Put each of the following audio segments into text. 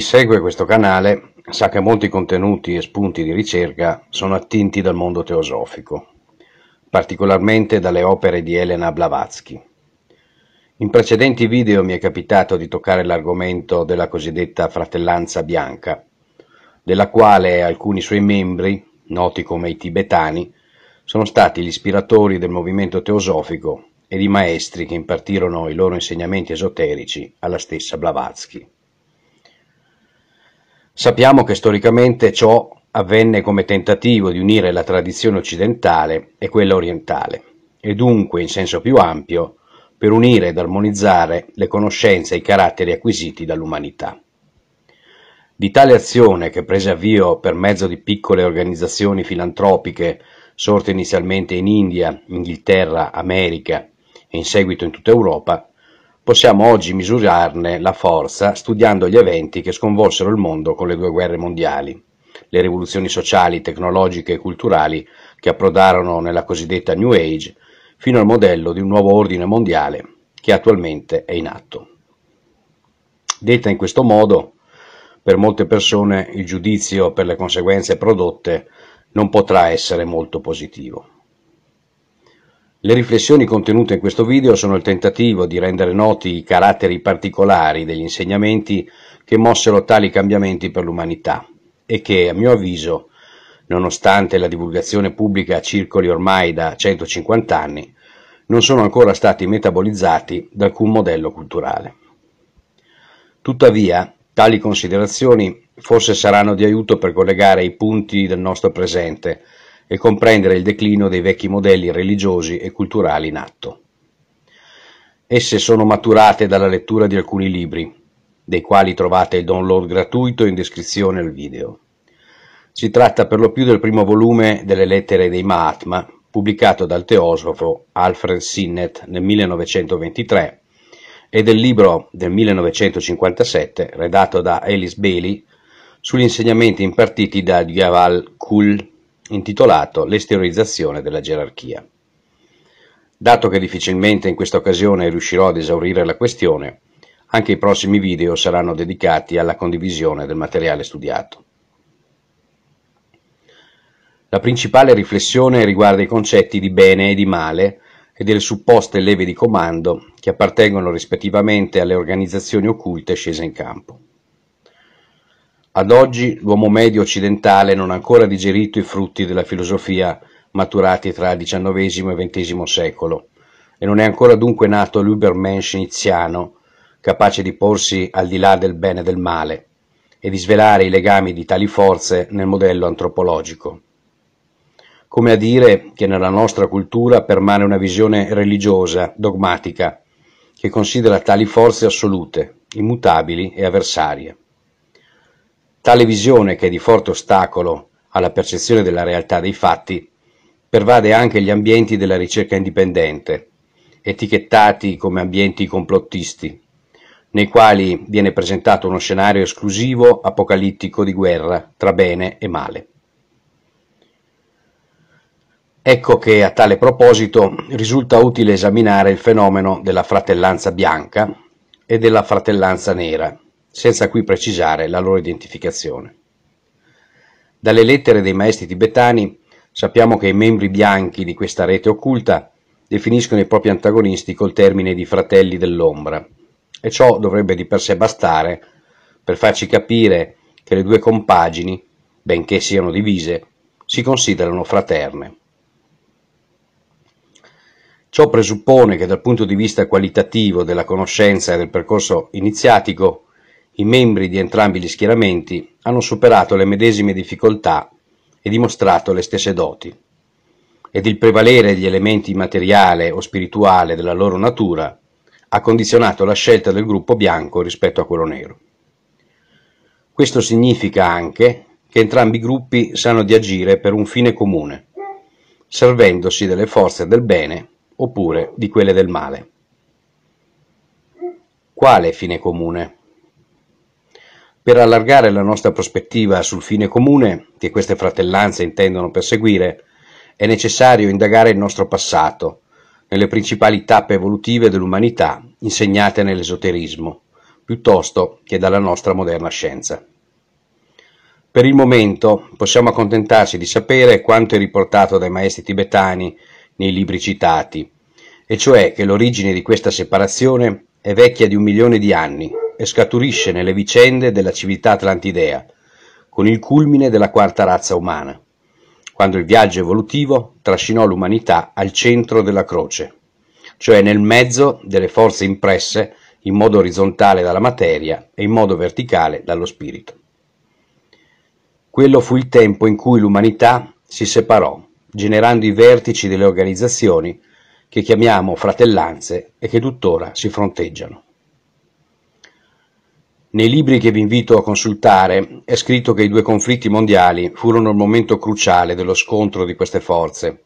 segue questo canale sa che molti contenuti e spunti di ricerca sono attinti dal mondo teosofico, particolarmente dalle opere di Elena Blavatsky. In precedenti video mi è capitato di toccare l'argomento della cosiddetta fratellanza bianca, della quale alcuni suoi membri, noti come i tibetani, sono stati gli ispiratori del movimento teosofico ed i maestri che impartirono i loro insegnamenti esoterici alla stessa Blavatsky. Sappiamo che storicamente ciò avvenne come tentativo di unire la tradizione occidentale e quella orientale, e dunque in senso più ampio per unire ed armonizzare le conoscenze e i caratteri acquisiti dall'umanità. Di tale azione, che prese avvio per mezzo di piccole organizzazioni filantropiche sorte inizialmente in India, Inghilterra, America e in seguito in tutta Europa, Possiamo oggi misurarne la forza studiando gli eventi che sconvolsero il mondo con le due guerre mondiali, le rivoluzioni sociali, tecnologiche e culturali che approdarono nella cosiddetta New Age, fino al modello di un nuovo ordine mondiale che attualmente è in atto. Detta in questo modo, per molte persone il giudizio per le conseguenze prodotte non potrà essere molto positivo. Le riflessioni contenute in questo video sono il tentativo di rendere noti i caratteri particolari degli insegnamenti che mossero tali cambiamenti per l'umanità e che, a mio avviso, nonostante la divulgazione pubblica circoli ormai da 150 anni, non sono ancora stati metabolizzati da alcun modello culturale. Tuttavia, tali considerazioni forse saranno di aiuto per collegare i punti del nostro presente e comprendere il declino dei vecchi modelli religiosi e culturali in atto. Esse sono maturate dalla lettura di alcuni libri, dei quali trovate il download gratuito in descrizione al video. Si tratta per lo più del primo volume delle lettere dei Mahatma, pubblicato dal teosofo Alfred Sinnett nel 1923, e del libro del 1957, redatto da Alice Bailey, sugli insegnamenti impartiti da Gyaval Kul intitolato "L'esteriorizzazione della gerarchia". Dato che difficilmente in questa occasione riuscirò ad esaurire la questione, anche i prossimi video saranno dedicati alla condivisione del materiale studiato. La principale riflessione riguarda i concetti di bene e di male e delle supposte leve di comando che appartengono rispettivamente alle organizzazioni occulte scese in campo. Ad oggi l'uomo medio occidentale non ha ancora digerito i frutti della filosofia maturati tra XIX e XX secolo e non è ancora dunque nato l'Ubermensch iniziano, capace di porsi al di là del bene e del male e di svelare i legami di tali forze nel modello antropologico. Come a dire che nella nostra cultura permane una visione religiosa, dogmatica, che considera tali forze assolute, immutabili e avversarie. Tale visione, che è di forte ostacolo alla percezione della realtà dei fatti, pervade anche gli ambienti della ricerca indipendente, etichettati come ambienti complottisti, nei quali viene presentato uno scenario esclusivo apocalittico di guerra tra bene e male. Ecco che a tale proposito risulta utile esaminare il fenomeno della fratellanza bianca e della fratellanza nera, senza qui precisare la loro identificazione. Dalle lettere dei maestri tibetani sappiamo che i membri bianchi di questa rete occulta definiscono i propri antagonisti col termine di fratelli dell'ombra, e ciò dovrebbe di per sé bastare per farci capire che le due compagini, benché siano divise, si considerano fraterne. Ciò presuppone che dal punto di vista qualitativo della conoscenza e del percorso iniziatico i membri di entrambi gli schieramenti hanno superato le medesime difficoltà e dimostrato le stesse doti, ed il prevalere degli elementi materiale o spirituale della loro natura ha condizionato la scelta del gruppo bianco rispetto a quello nero. Questo significa anche che entrambi i gruppi sanno di agire per un fine comune, servendosi delle forze del bene oppure di quelle del male. Quale fine comune? Per allargare la nostra prospettiva sul fine comune che queste fratellanze intendono perseguire, è necessario indagare il nostro passato, nelle principali tappe evolutive dell'umanità insegnate nell'esoterismo, piuttosto che dalla nostra moderna scienza. Per il momento possiamo accontentarci di sapere quanto è riportato dai maestri tibetani nei libri citati, e cioè che l'origine di questa separazione è vecchia di un milione di anni e scaturisce nelle vicende della civiltà atlantidea, con il culmine della quarta razza umana, quando il viaggio evolutivo trascinò l'umanità al centro della croce, cioè nel mezzo delle forze impresse in modo orizzontale dalla materia e in modo verticale dallo spirito. Quello fu il tempo in cui l'umanità si separò, generando i vertici delle organizzazioni che chiamiamo fratellanze e che tuttora si fronteggiano. Nei libri che vi invito a consultare è scritto che i due conflitti mondiali furono il momento cruciale dello scontro di queste forze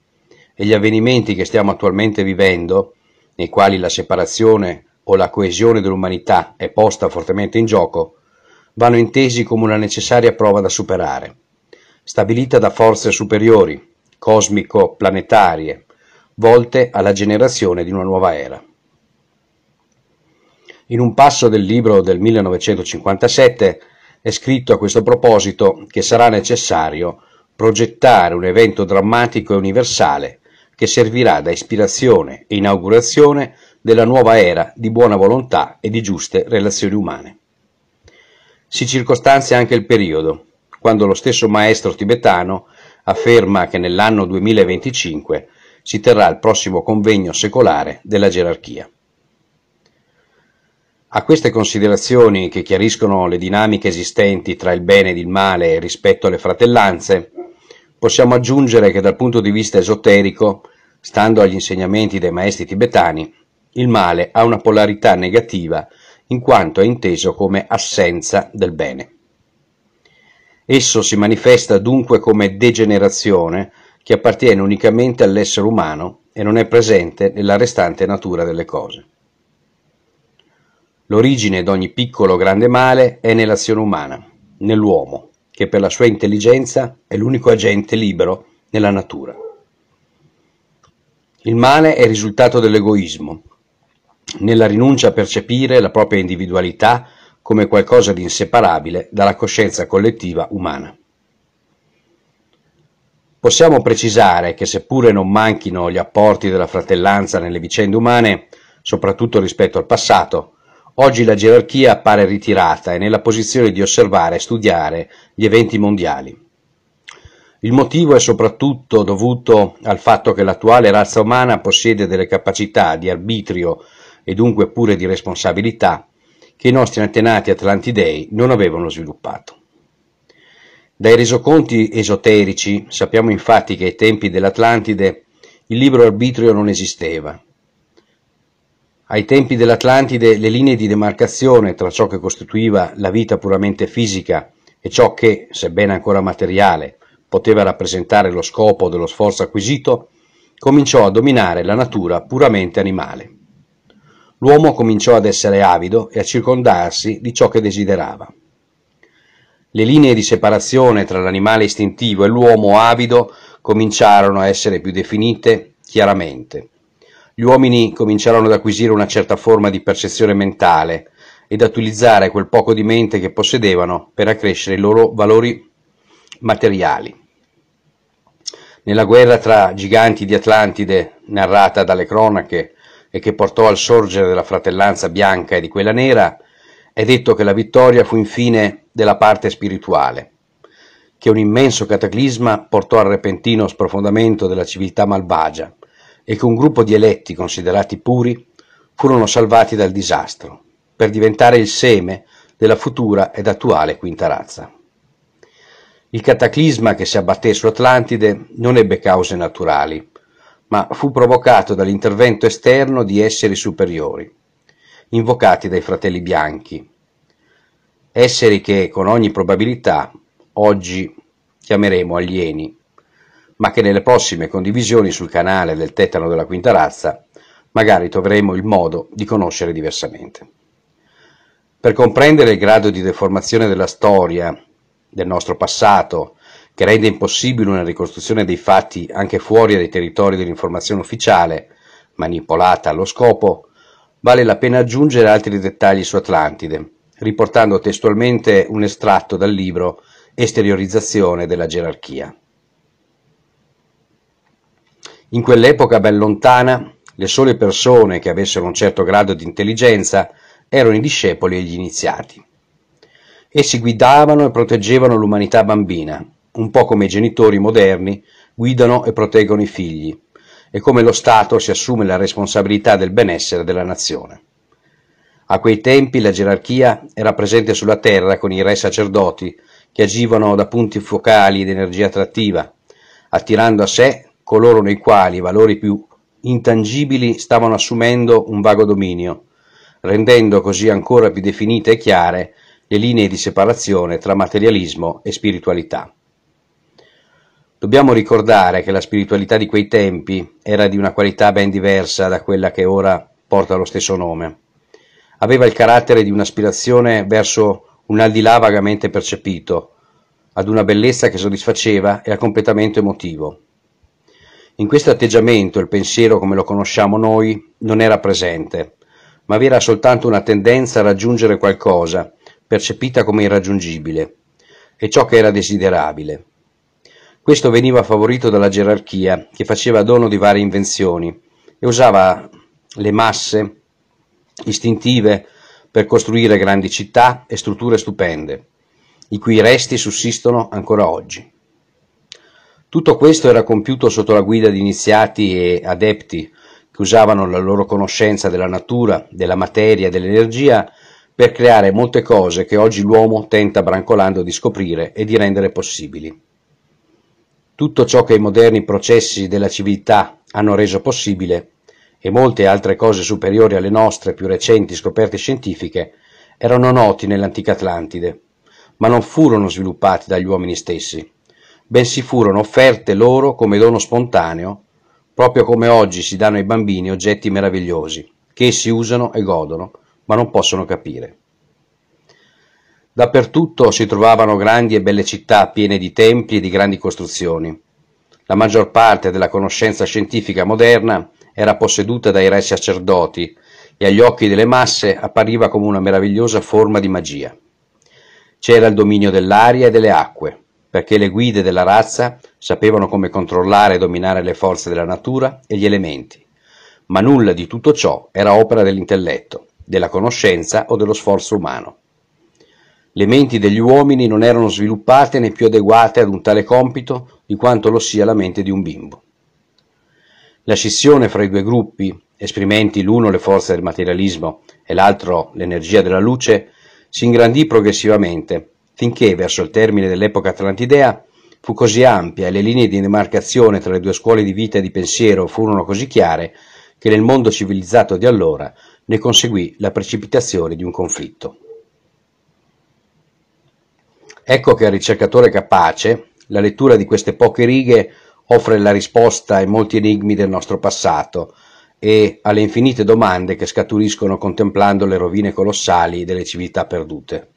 e gli avvenimenti che stiamo attualmente vivendo, nei quali la separazione o la coesione dell'umanità è posta fortemente in gioco, vanno intesi come una necessaria prova da superare, stabilita da forze superiori, cosmico-planetarie, volte alla generazione di una nuova era. In un passo del libro del 1957 è scritto a questo proposito che sarà necessario progettare un evento drammatico e universale che servirà da ispirazione e inaugurazione della nuova era di buona volontà e di giuste relazioni umane. Si circostanzia anche il periodo, quando lo stesso maestro tibetano afferma che nell'anno 2025 si terrà il prossimo convegno secolare della gerarchia. A queste considerazioni, che chiariscono le dinamiche esistenti tra il bene ed il male rispetto alle fratellanze, possiamo aggiungere che dal punto di vista esoterico, stando agli insegnamenti dei maestri tibetani, il male ha una polarità negativa in quanto è inteso come assenza del bene. Esso si manifesta dunque come degenerazione che appartiene unicamente all'essere umano e non è presente nella restante natura delle cose. L'origine d'ogni piccolo o grande male è nell'azione umana, nell'uomo, che per la sua intelligenza è l'unico agente libero nella natura. Il male è il risultato dell'egoismo, nella rinuncia a percepire la propria individualità come qualcosa di inseparabile dalla coscienza collettiva umana. Possiamo precisare che seppure non manchino gli apporti della fratellanza nelle vicende umane, soprattutto rispetto al passato, Oggi la gerarchia appare ritirata e nella posizione di osservare e studiare gli eventi mondiali. Il motivo è soprattutto dovuto al fatto che l'attuale razza umana possiede delle capacità di arbitrio e dunque pure di responsabilità che i nostri antenati atlantidei non avevano sviluppato. Dai resoconti esoterici sappiamo infatti che ai tempi dell'Atlantide il libero arbitrio non esisteva ai tempi dell'Atlantide le linee di demarcazione tra ciò che costituiva la vita puramente fisica e ciò che, sebbene ancora materiale, poteva rappresentare lo scopo dello sforzo acquisito, cominciò a dominare la natura puramente animale. L'uomo cominciò ad essere avido e a circondarsi di ciò che desiderava. Le linee di separazione tra l'animale istintivo e l'uomo avido cominciarono a essere più definite chiaramente gli uomini cominciarono ad acquisire una certa forma di percezione mentale ed ad utilizzare quel poco di mente che possedevano per accrescere i loro valori materiali. Nella guerra tra giganti di Atlantide, narrata dalle cronache e che portò al sorgere della fratellanza bianca e di quella nera, è detto che la vittoria fu infine della parte spirituale, che un immenso cataclisma portò al repentino sprofondamento della civiltà malvagia, e che un gruppo di eletti considerati puri furono salvati dal disastro, per diventare il seme della futura ed attuale quinta razza. Il cataclisma che si abbatté su Atlantide non ebbe cause naturali, ma fu provocato dall'intervento esterno di esseri superiori, invocati dai fratelli bianchi, esseri che con ogni probabilità oggi chiameremo alieni ma che nelle prossime condivisioni sul canale del Tetano della Quinta Razza magari troveremo il modo di conoscere diversamente. Per comprendere il grado di deformazione della storia, del nostro passato, che rende impossibile una ricostruzione dei fatti anche fuori dai territori dell'informazione ufficiale, manipolata allo scopo, vale la pena aggiungere altri dettagli su Atlantide, riportando testualmente un estratto dal libro Esteriorizzazione della gerarchia. In quell'epoca ben lontana, le sole persone che avessero un certo grado di intelligenza erano i discepoli e gli iniziati. Essi guidavano e proteggevano l'umanità bambina, un po' come i genitori moderni guidano e proteggono i figli, e come lo Stato si assume la responsabilità del benessere della nazione. A quei tempi la gerarchia era presente sulla terra con i re sacerdoti che agivano da punti focali di energia attrattiva, attirando a sé coloro nei quali i valori più intangibili stavano assumendo un vago dominio, rendendo così ancora più definite e chiare le linee di separazione tra materialismo e spiritualità. Dobbiamo ricordare che la spiritualità di quei tempi era di una qualità ben diversa da quella che ora porta lo stesso nome. Aveva il carattere di un'aspirazione verso un al di là vagamente percepito, ad una bellezza che soddisfaceva e a completamento emotivo. In questo atteggiamento il pensiero come lo conosciamo noi non era presente, ma vi era soltanto una tendenza a raggiungere qualcosa, percepita come irraggiungibile, e ciò che era desiderabile. Questo veniva favorito dalla gerarchia, che faceva dono di varie invenzioni e usava le masse istintive per costruire grandi città e strutture stupende, i cui resti sussistono ancora oggi. Tutto questo era compiuto sotto la guida di iniziati e adepti, che usavano la loro conoscenza della natura, della materia, dell'energia, per creare molte cose che oggi l'uomo tenta brancolando di scoprire e di rendere possibili. Tutto ciò che i moderni processi della civiltà hanno reso possibile e molte altre cose superiori alle nostre più recenti scoperte scientifiche erano noti nell'antica Atlantide, ma non furono sviluppati dagli uomini stessi bensì furono offerte loro come dono spontaneo, proprio come oggi si danno ai bambini oggetti meravigliosi, che essi usano e godono, ma non possono capire. Dappertutto si trovavano grandi e belle città piene di templi e di grandi costruzioni. La maggior parte della conoscenza scientifica moderna era posseduta dai re sacerdoti e agli occhi delle masse appariva come una meravigliosa forma di magia. C'era il dominio dell'aria e delle acque, perché le guide della razza sapevano come controllare e dominare le forze della natura e gli elementi, ma nulla di tutto ciò era opera dell'intelletto, della conoscenza o dello sforzo umano. Le menti degli uomini non erano sviluppate né più adeguate ad un tale compito di quanto lo sia la mente di un bimbo. La scissione fra i due gruppi, esprimenti l'uno le forze del materialismo e l'altro l'energia della luce, si ingrandì progressivamente finché, verso il termine dell'epoca atlantidea, fu così ampia e le linee di demarcazione tra le due scuole di vita e di pensiero furono così chiare che nel mondo civilizzato di allora ne conseguì la precipitazione di un conflitto. Ecco che al ricercatore capace la lettura di queste poche righe offre la risposta ai molti enigmi del nostro passato e alle infinite domande che scaturiscono contemplando le rovine colossali delle civiltà perdute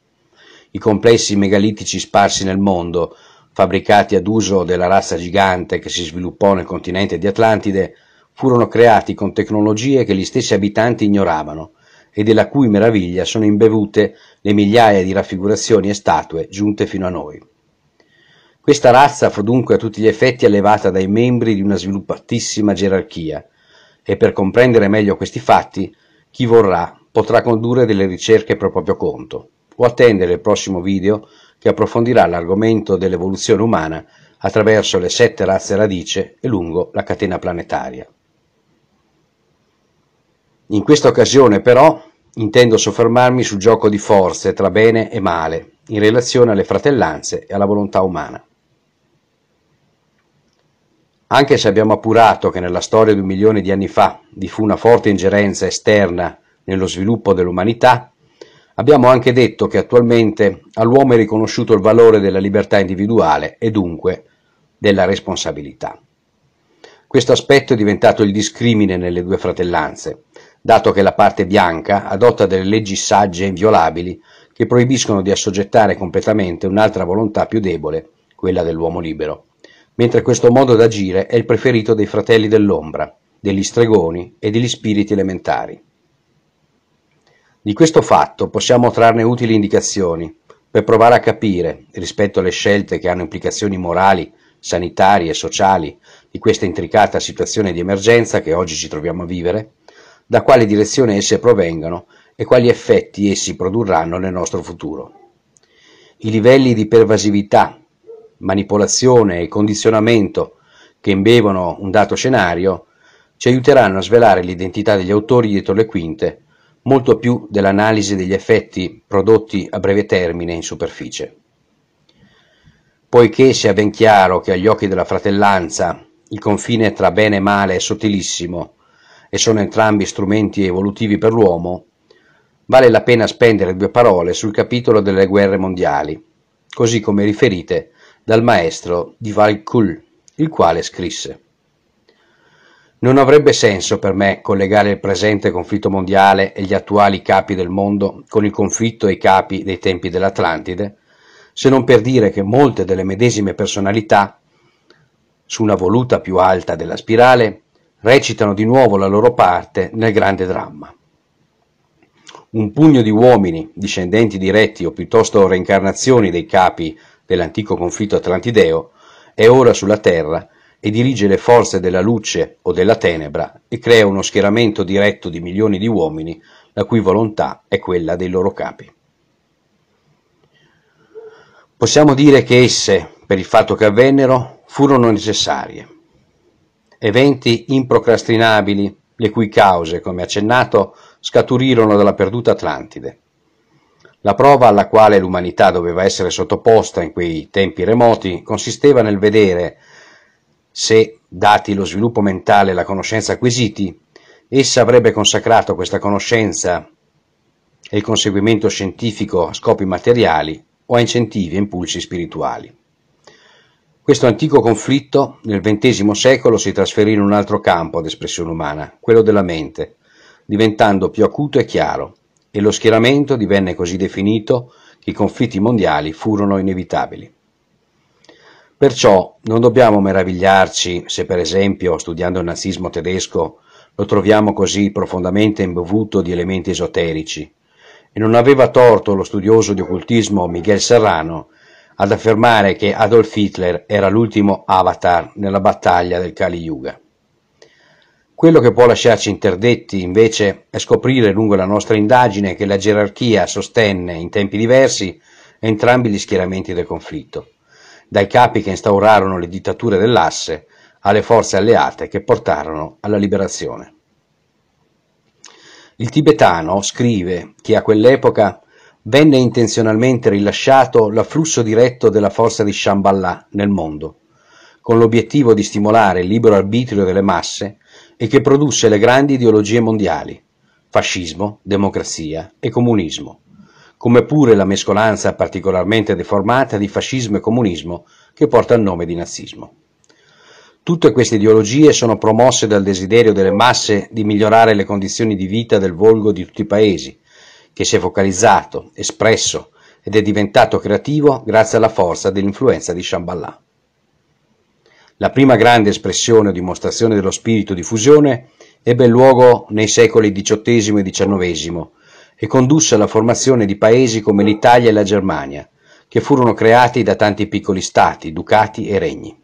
i complessi megalitici sparsi nel mondo, fabbricati ad uso della razza gigante che si sviluppò nel continente di Atlantide, furono creati con tecnologie che gli stessi abitanti ignoravano e della cui meraviglia sono imbevute le migliaia di raffigurazioni e statue giunte fino a noi. Questa razza fu dunque a tutti gli effetti allevata dai membri di una sviluppatissima gerarchia e per comprendere meglio questi fatti, chi vorrà potrà condurre delle ricerche per proprio conto o attendere il prossimo video che approfondirà l'argomento dell'evoluzione umana attraverso le sette razze radice e lungo la catena planetaria. In questa occasione però intendo soffermarmi sul gioco di forze tra bene e male in relazione alle fratellanze e alla volontà umana. Anche se abbiamo appurato che nella storia di un milione di anni fa vi fu una forte ingerenza esterna nello sviluppo dell'umanità, Abbiamo anche detto che attualmente all'uomo è riconosciuto il valore della libertà individuale e dunque della responsabilità. Questo aspetto è diventato il discrimine nelle due fratellanze, dato che la parte bianca adotta delle leggi sagge e inviolabili che proibiscono di assoggettare completamente un'altra volontà più debole, quella dell'uomo libero, mentre questo modo d'agire è il preferito dei fratelli dell'ombra, degli stregoni e degli spiriti elementari. Di questo fatto possiamo trarne utili indicazioni per provare a capire, rispetto alle scelte che hanno implicazioni morali, sanitarie e sociali di questa intricata situazione di emergenza che oggi ci troviamo a vivere, da quale direzione esse provengano e quali effetti essi produrranno nel nostro futuro. I livelli di pervasività, manipolazione e condizionamento che imbevono un dato scenario ci aiuteranno a svelare l'identità degli autori dietro le quinte molto più dell'analisi degli effetti prodotti a breve termine in superficie. Poiché sia ben chiaro che agli occhi della fratellanza il confine tra bene e male è sottilissimo e sono entrambi strumenti evolutivi per l'uomo, vale la pena spendere due parole sul capitolo delle guerre mondiali, così come riferite dal maestro di Val Kuhl, il quale scrisse non avrebbe senso per me collegare il presente conflitto mondiale e gli attuali capi del mondo con il conflitto e i capi dei tempi dell'Atlantide, se non per dire che molte delle medesime personalità, su una voluta più alta della spirale, recitano di nuovo la loro parte nel grande dramma. Un pugno di uomini, discendenti diretti o piuttosto reincarnazioni dei capi dell'antico conflitto atlantideo, è ora sulla Terra e dirige le forze della luce o della tenebra e crea uno schieramento diretto di milioni di uomini la cui volontà è quella dei loro capi. Possiamo dire che esse, per il fatto che avvennero, furono necessarie. Eventi improcrastinabili, le cui cause, come accennato, scaturirono dalla perduta Atlantide. La prova alla quale l'umanità doveva essere sottoposta in quei tempi remoti consisteva nel vedere se, dati lo sviluppo mentale e la conoscenza acquisiti, essa avrebbe consacrato questa conoscenza e il conseguimento scientifico a scopi materiali o a incentivi e impulsi spirituali. Questo antico conflitto nel XX secolo si trasferì in un altro campo ad espressione umana, quello della mente, diventando più acuto e chiaro, e lo schieramento divenne così definito che i conflitti mondiali furono inevitabili. Perciò non dobbiamo meravigliarci se per esempio, studiando il nazismo tedesco, lo troviamo così profondamente imbevuto di elementi esoterici. E non aveva torto lo studioso di occultismo Miguel Serrano ad affermare che Adolf Hitler era l'ultimo avatar nella battaglia del Kali Yuga. Quello che può lasciarci interdetti invece è scoprire lungo la nostra indagine che la gerarchia sostenne in tempi diversi entrambi gli schieramenti del conflitto dai capi che instaurarono le dittature dell'asse alle forze alleate che portarono alla liberazione. Il tibetano scrive che a quell'epoca venne intenzionalmente rilasciato l'afflusso diretto della forza di Shambhala nel mondo, con l'obiettivo di stimolare il libero arbitrio delle masse e che produsse le grandi ideologie mondiali, fascismo, democrazia e comunismo, come pure la mescolanza particolarmente deformata di fascismo e comunismo che porta il nome di nazismo. Tutte queste ideologie sono promosse dal desiderio delle masse di migliorare le condizioni di vita del volgo di tutti i paesi, che si è focalizzato, espresso ed è diventato creativo grazie alla forza dell'influenza di Shambhala. La prima grande espressione o dimostrazione dello spirito di fusione ebbe luogo nei secoli XVIII e XIX, e condusse alla formazione di paesi come l'Italia e la Germania, che furono creati da tanti piccoli stati, ducati e regni.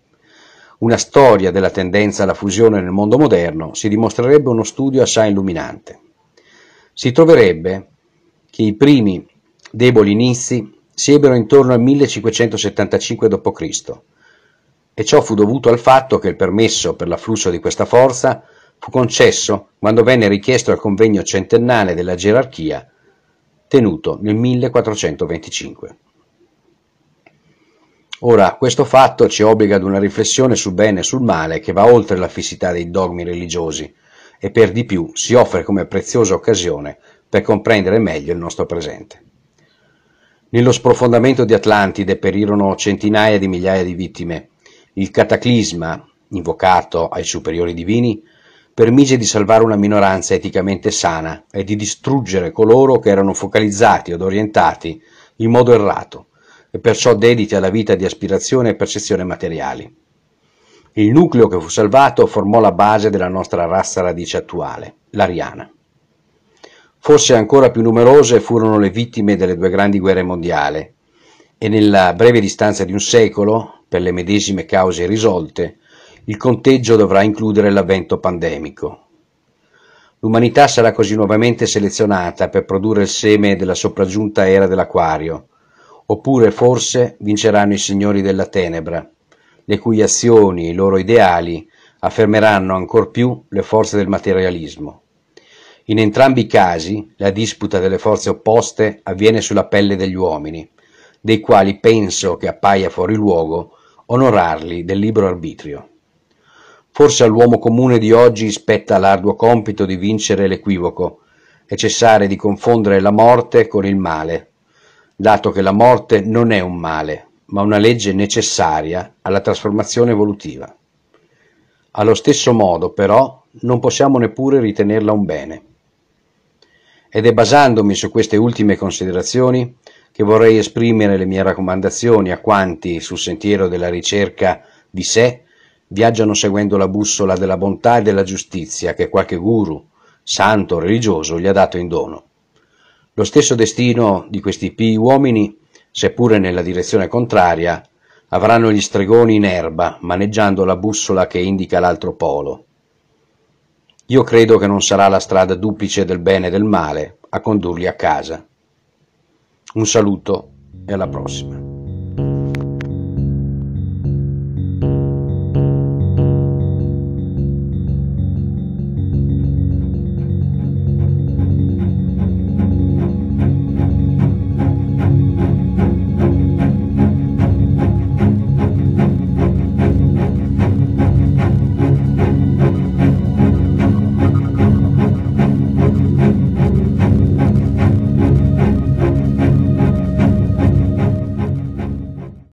Una storia della tendenza alla fusione nel mondo moderno si dimostrerebbe uno studio assai illuminante. Si troverebbe che i primi deboli inizi si ebbero intorno al 1575 d.C. e ciò fu dovuto al fatto che il permesso per l'afflusso di questa forza Fu concesso quando venne richiesto al convegno centennale della gerarchia tenuto nel 1425. Ora, questo fatto ci obbliga ad una riflessione sul bene e sul male che va oltre la fissità dei dogmi religiosi e per di più si offre come preziosa occasione per comprendere meglio il nostro presente. Nello sprofondamento di Atlantide perirono centinaia di migliaia di vittime. Il cataclisma, invocato ai superiori divini, permise di salvare una minoranza eticamente sana e di distruggere coloro che erano focalizzati ed orientati in modo errato e perciò dediti alla vita di aspirazione e percezione materiali. Il nucleo che fu salvato formò la base della nostra razza radice attuale, l'ariana. Forse ancora più numerose furono le vittime delle due grandi guerre mondiali e nella breve distanza di un secolo, per le medesime cause irrisolte, il conteggio dovrà includere l'avvento pandemico. L'umanità sarà così nuovamente selezionata per produrre il seme della sopraggiunta era dell'acquario, oppure forse vinceranno i signori della tenebra, le cui azioni e i loro ideali affermeranno ancor più le forze del materialismo. In entrambi i casi la disputa delle forze opposte avviene sulla pelle degli uomini, dei quali penso che appaia fuori luogo onorarli del libero arbitrio. Forse all'uomo comune di oggi spetta l'arduo compito di vincere l'equivoco e cessare di confondere la morte con il male, dato che la morte non è un male, ma una legge necessaria alla trasformazione evolutiva. Allo stesso modo, però, non possiamo neppure ritenerla un bene. Ed è basandomi su queste ultime considerazioni che vorrei esprimere le mie raccomandazioni a quanti sul sentiero della ricerca di sé viaggiano seguendo la bussola della bontà e della giustizia che qualche guru, santo, religioso gli ha dato in dono. Lo stesso destino di questi pii uomini, seppure nella direzione contraria, avranno gli stregoni in erba, maneggiando la bussola che indica l'altro polo. Io credo che non sarà la strada duplice del bene e del male a condurli a casa. Un saluto e alla prossima.